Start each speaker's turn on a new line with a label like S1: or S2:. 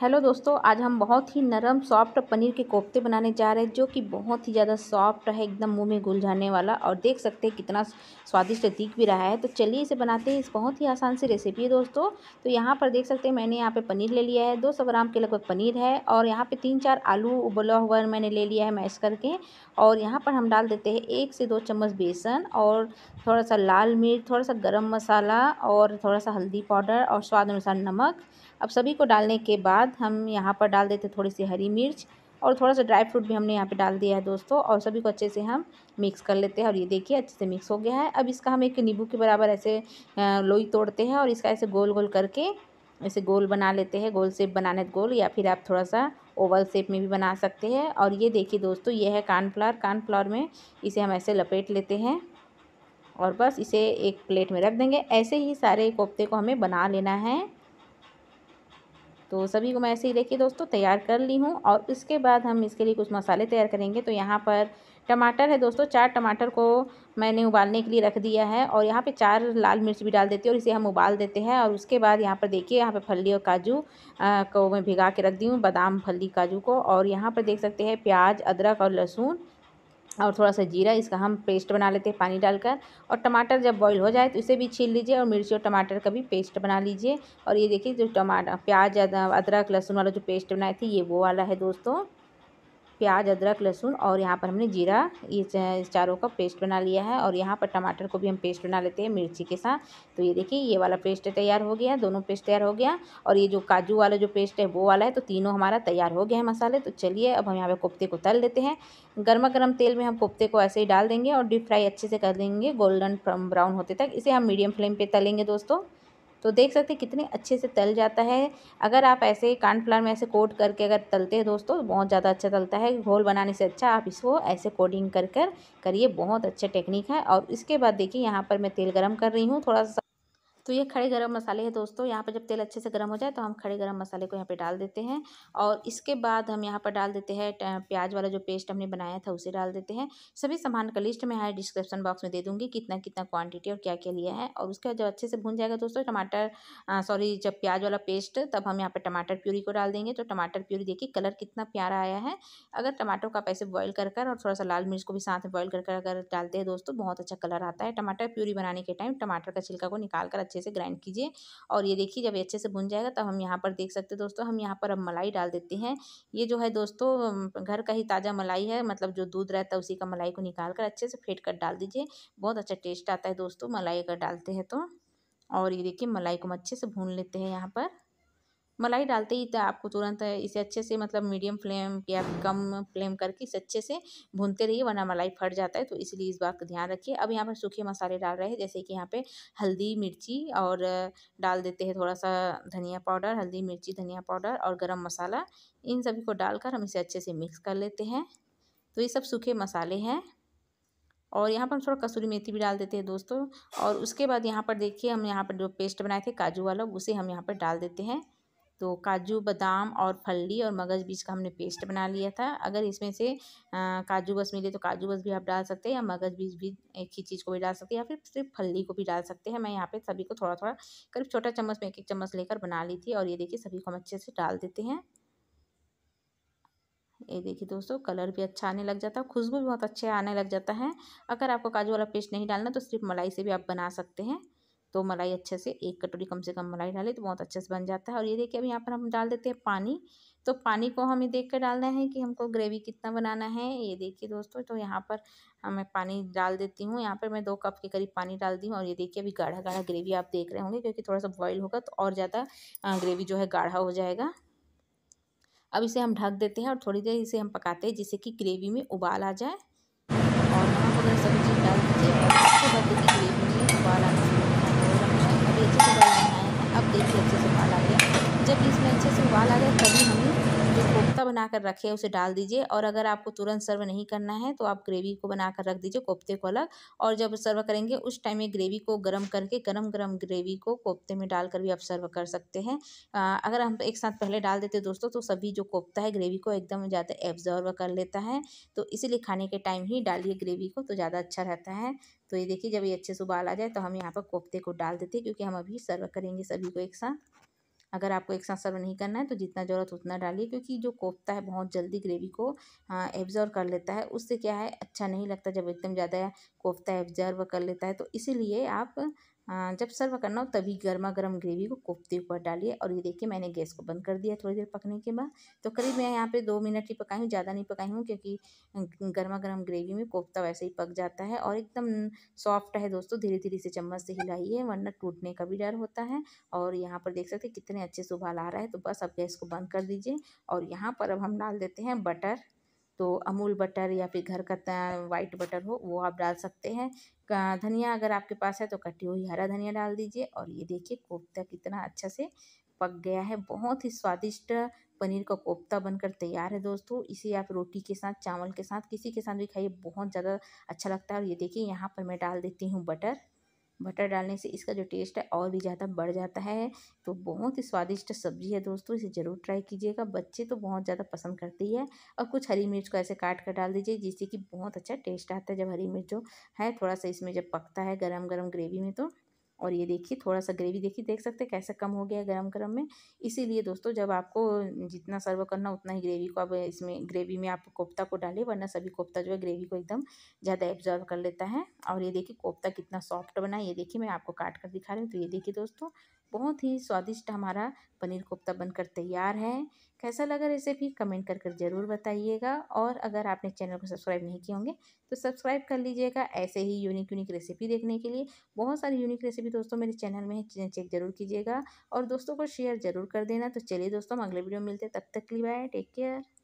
S1: hello दोस्तों आज हम बहुत ही नरम सॉफ्ट पनीर के कोफ्ते बनाने जा रहे हैं जो कि बहुत ही ज़्यादा सॉफ्ट है एकदम मुंह में घुल जाने वाला और देख सकते हैं कितना स्वादिष्ट दिख भी रहा है तो चलिए इसे बनाते हैं इस बहुत ही आसान सी रेसिपी है दोस्तों तो यहाँ पर देख सकते हैं मैंने यहाँ पे पनीर ले लिया है दो सौ ग्राम के लगभग पनीर है और यहाँ पर तीन चार आलू उबला हुआ मैंने ले लिया है मैश करके और यहाँ पर हम डाल देते हैं एक से दो चम्मच बेसन और थोड़ा सा लाल मिर्च थोड़ा सा गर्म मसाला और थोड़ा सा हल्दी पाउडर और स्वाद अनुसार नमक अब सभी को डालने के बाद बाद हम यहाँ पर डाल देते थोड़ी सी हरी मिर्च और थोड़ा सा ड्राई फ्रूट भी हमने यहाँ पे डाल दिया है दोस्तों और सभी को अच्छे से हम मिक्स कर लेते हैं और ये देखिए अच्छे से मिक्स हो गया है अब इसका हम एक नींबू के बराबर ऐसे लोई तोड़ते हैं और इसका ऐसे गोल गोल करके ऐसे गोल बना लेते हैं गोल शेप बनाने गोल या फिर आप थोड़ा सा ओवल शेप में भी बना सकते हैं और ये देखिए दोस्तों ये है कानफ्लावर कानफ्लावर में इसे हम ऐसे लपेट लेते हैं और बस इसे एक प्लेट में रख देंगे ऐसे ही सारे कोफ्ते को हमें बना लेना है तो सभी को मैं ऐसे ही देखिए दोस्तों तैयार कर ली हूँ और इसके बाद हम इसके लिए कुछ मसाले तैयार करेंगे तो यहाँ पर टमाटर है दोस्तों चार टमाटर को मैंने उबालने के लिए रख दिया है और यहाँ पे चार लाल मिर्च भी डाल देती है और इसे हम उबाल देते हैं और उसके बाद यहाँ पर देखिए यहाँ पर फली और काजू को मैं भिगा के रख दी हूँ बादाम फली काजू को और यहाँ पर देख सकते हैं प्याज अदरक और लहसुन और थोड़ा सा जीरा इसका हम पेस्ट बना लेते हैं पानी डालकर और टमाटर जब बॉईल हो जाए तो इसे भी छील लीजिए और मिर्ची और टमाटर का भी पेस्ट बना लीजिए और ये देखिए जो टमाटर प्याज अदरक लहसुन वाला जो पेस्ट बनाई थी ये वो वाला है दोस्तों प्याज अदरक लहसुन और यहाँ पर हमने जीरा ये चारों का पेस्ट बना लिया है और यहाँ पर टमाटर को भी हम पेस्ट बना लेते हैं मिर्ची के साथ तो ये देखिए ये वाला पेस्ट तैयार हो गया दोनों पेस्ट तैयार हो गया और ये जो काजू वाला जो पेस्ट है वो वाला है तो तीनों हमारा तैयार हो गया है मसाले तो चलिए अब हम यहाँ पर कोफ्ते को तल देते हैं गर्मा गर्म तेल में हम कोफ्ते को ऐसे ही डाल देंगे और डीप फ्राई अच्छे से कर देंगे गोल्डन ब्राउन होते तक इसे हम मीडियम फ्लेम पर तलेंगे दोस्तों तो देख सकते हैं कितने अच्छे से तल जाता है अगर आप ऐसे कानफ्लावर में ऐसे कोट करके अगर तलते हैं दोस्तों तो बहुत ज़्यादा अच्छा तलता है घोल बनाने से अच्छा आप इसको ऐसे कोडिंग कर कर करिए बहुत अच्छा टेक्निक है और इसके बाद देखिए यहाँ पर मैं तेल गर्म कर रही हूँ थोड़ा सा तो ये खड़े गरम मसाले हैं दोस्तों यहाँ पर जब तेल अच्छे से गर्म हो जाए तो हम खड़े गरम मसाले को यहाँ पर डाल देते हैं और इसके बाद हम यहाँ पर डाल देते हैं प्याज वाला जो पेस्ट हमने बनाया था उसे डाल देते हैं सभी सामान का लिस्ट मैं यहाँ डिस्क्रिप्शन बॉक्स में दे दूँगी कितना कितना क्वान्टिटी और क्या क्या लिया है और उसके जब अच्छे से भून जाएगा दोस्तों टमाटर सॉरी जब प्याज वाला पेस्ट तब हम यहाँ पर टमाटर प्यूरी को डाल देंगे तो टमाटर प्यूरी देखिए कलर कितना प्यारा आया है अगर टमाटर का पैसे ऐसे बॉयल कर कर और थोड़ा सा लाल मिर्च को भी साथ में बॉयल कर कर अगर डालते हैं दोस्तों बहुत अच्छा कलर आता है टमाटर प्यूरी बनाने के टाइम टमाटर का छिलका को निकाल कर अच्छे अच्छे से ग्राइंड कीजिए और ये देखिए जब अच्छे से भुन जाएगा तब हम यहाँ पर देख सकते हैं दोस्तों हम यहाँ पर अब मलाई डाल देते हैं ये जो है दोस्तों घर का ही ताज़ा मलाई है मतलब जो दूध रहता है उसी का मलाई को निकाल कर अच्छे से फेंट कर डाल दीजिए बहुत अच्छा टेस्ट आता है दोस्तों मलाई अगर डालते हैं तो और ये देखिए मलाई को हम अच्छे से भून लेते हैं यहाँ पर मलाई डालते ही तो आपको तुरंत इसे अच्छे से मतलब मीडियम फ्लेम या कम फ्लेम करके इसे अच्छे से भूनते रहिए वरना मलाई फट जाता है तो इसलिए इस बात का ध्यान रखिए अब यहाँ पर सूखे मसाले डाल रहे हैं जैसे कि यहाँ पे हल्दी मिर्ची और डाल देते हैं थोड़ा सा धनिया पाउडर हल्दी मिर्ची धनिया पाउडर और गर्म मसाला इन सभी को डालकर हम इसे अच्छे से मिक्स कर लेते हैं तो ये सब सूखे मसाले हैं और यहाँ पर हम थोड़ा कसूरी मेथी भी डाल देते हैं दोस्तों और उसके बाद यहाँ पर देखिए हम यहाँ पर जो पेस्ट बनाए थे काजू वाला उसे हम यहाँ पर डाल देते हैं तो काजू बादाम और फल्ली और मगज़ बीज का हमने पेस्ट बना लिया था अगर इसमें से काजू बस मिले तो काजू बस भी आप डाल सकते हैं या मगज़ बीज भी एक ही चीज़ को भी डाल सकते हैं या फिर सिर्फ फल्ली को भी डाल सकते हैं मैं यहाँ पे सभी को थोड़ा थोड़ा करीब छोटा चम्मच में एक एक चम्मच लेकर बना ली थी और ये देखिए सभी को हम अच्छे से डाल देते हैं ये देखिए दोस्तों कलर भी अच्छा आने लग जाता है खुशबू भी बहुत अच्छे आने लग जाता है अगर आपको काजू वाला पेस्ट नहीं डालना तो सिर्फ मलाई से भी आप बना सकते हैं तो मलाई अच्छे से एक कटोरी कम से कम मलाई डाले तो बहुत अच्छे से बन जाता है और ये देखिए अभी यहाँ पर हम डाल देते हैं पानी तो पानी को हमें देख कर डालना है कि हमको ग्रेवी कितना बनाना है ये देखिए दोस्तों तो यहाँ पर मैं पानी डाल देती हूँ यहाँ पर मैं दो कप के करीब पानी डाल दी हूँ और ये देखिए अभी गाढ़ा गाढ़ा ग्रेवी आप देख रहे होंगे क्योंकि थोड़ा सा बॉयल होगा तो और ज़्यादा ग्रेवी जो है गाढ़ा हो जाएगा अब इसे हम ढक देते हैं और थोड़ी देर इसे हम पकाते हैं जिससे कि ग्रेवी में उबाल आ जाए और सब्जी डाल दीजिए और उसके बाद ग्रेवी में उबाल आ जाए अच्छे से बॉयल बनाया है अब देखिए अच्छे से उबाल आ गया जब इसमें अच्छे से उबाल आ गया तभी बनाकर रखे उसे डाल दीजिए और अगर आपको तुरंत सर्व नहीं करना है तो आप ग्रेवी को बनाकर रख दीजिए कोफ्ते को अलग और जब सर्व करेंगे उस टाइम में ग्रेवी को गर्म करके गर्म गर्म ग्रेवी को कोफ्ते में डालकर भी आप सर्व कर सकते हैं अगर हम एक साथ पहले डाल देते दोस्तों तो सभी जो कोफ्ता है ग्रेवी को एकदम ज़्यादा एब्जॉर्व कर लेता है तो इसीलिए खाने के टाइम ही डालिए ग्रेवी को तो ज़्यादा अच्छा रहता है तो ये देखिए जब ये अच्छे से उबाल आ जाए तो हम यहाँ पर कोफ्ते को डाल देते हैं क्योंकि हम अभी सर्व करेंगे सभी को एक साथ अगर आपको एक साथ सर्व नहीं करना है तो जितना ज़रूरत उतना डालिए क्योंकि जो कोफ्ता है बहुत जल्दी ग्रेवी को एब्जॉर्व हाँ, कर लेता है उससे क्या है अच्छा नहीं लगता जब एकदम ज़्यादा कोफ्ता एब्जॉर्व कर लेता है तो इसीलिए आप हाँ, जब सर्व करना हो तभी गर्मा गर्म ग्रेवी को कोफ्ते ऊपर डालिए और ये देखिए मैंने गैस को बंद कर दिया थोड़ी देर पकने के बाद तो करीब मैं यहाँ पे दो मिनट ही पकाई हूँ ज़्यादा नहीं पकाई हूँ क्योंकि गर्मा गर्म ग्रेवी में कोफ्ता वैसे ही पक जाता है और एकदम सॉफ्ट है दोस्तों धीरे धीरे से चम्मच से हिलाइए वरना टूटने का भी डर होता है और यहाँ पर देख सकते कितने अच्छे से उबाल आ रहा है तो बस अब गैस को बंद कर दीजिए और यहाँ पर अब हम डाल देते हैं बटर तो अमूल बटर या फिर घर का वाइट बटर हो वो आप डाल सकते हैं धनिया अगर आपके पास है तो कटी हुई हरा धनिया डाल दीजिए और ये देखिए कोफ्ता कितना अच्छा से पक गया है बहुत ही स्वादिष्ट पनीर का कोफ्ता बनकर तैयार है दोस्तों इसे आप रोटी के साथ चावल के साथ किसी के साथ भी खाइए बहुत ज़्यादा अच्छा लगता है और ये देखिए यहाँ पर मैं डाल देती हूँ बटर बटर डालने से इसका जो टेस्ट है और भी ज़्यादा बढ़ जाता है तो बहुत ही स्वादिष्ट सब्जी है दोस्तों इसे ज़रूर ट्राई कीजिएगा बच्चे तो बहुत ज़्यादा पसंद करती है और कुछ हरी मिर्च को ऐसे काट कर डाल दीजिए जिससे कि बहुत अच्छा टेस्ट आता है जब हरी मिर्च जो है थोड़ा सा इसमें जब पकता है गर्म गर्म ग्रेवी में तो और ये देखिए थोड़ा सा ग्रेवी देखिए देख सकते हैं कैसे कम हो गया गरम गरम में इसीलिए दोस्तों जब आपको जितना सर्व करना उतना ही ग्रेवी को अब इसमें ग्रेवी में आप कोफ्ता को डालिए वरना सभी कोफ्ता जो है ग्रेवी को एकदम ज़्यादा एब्जॉर्व कर लेता है और ये देखिए कोफ्ता कितना सॉफ्ट बना ये देखिए मैं आपको काट कर दिखा रही हूँ तो ये देखिए दोस्तों बहुत ही स्वादिष्ट हमारा पनीर कोफ्ता बनकर तैयार है कैसा लगा रेसिपी कमेंट कर कर ज़रूर बताइएगा और अगर आपने चैनल को सब्सक्राइब नहीं किए होंगे तो सब्सक्राइब कर लीजिएगा ऐसे ही यूनिक यूनिक रेसिपी देखने के लिए बहुत सारी यूनिक रेसिपी दोस्तों मेरे चैनल में है चेक ज़रूर कीजिएगा और दोस्तों को शेयर ज़रूर कर देना तो चलिए दोस्तों हम अगले वीडियो में मिलते हैं तब तक के लिए बाय टेक केयर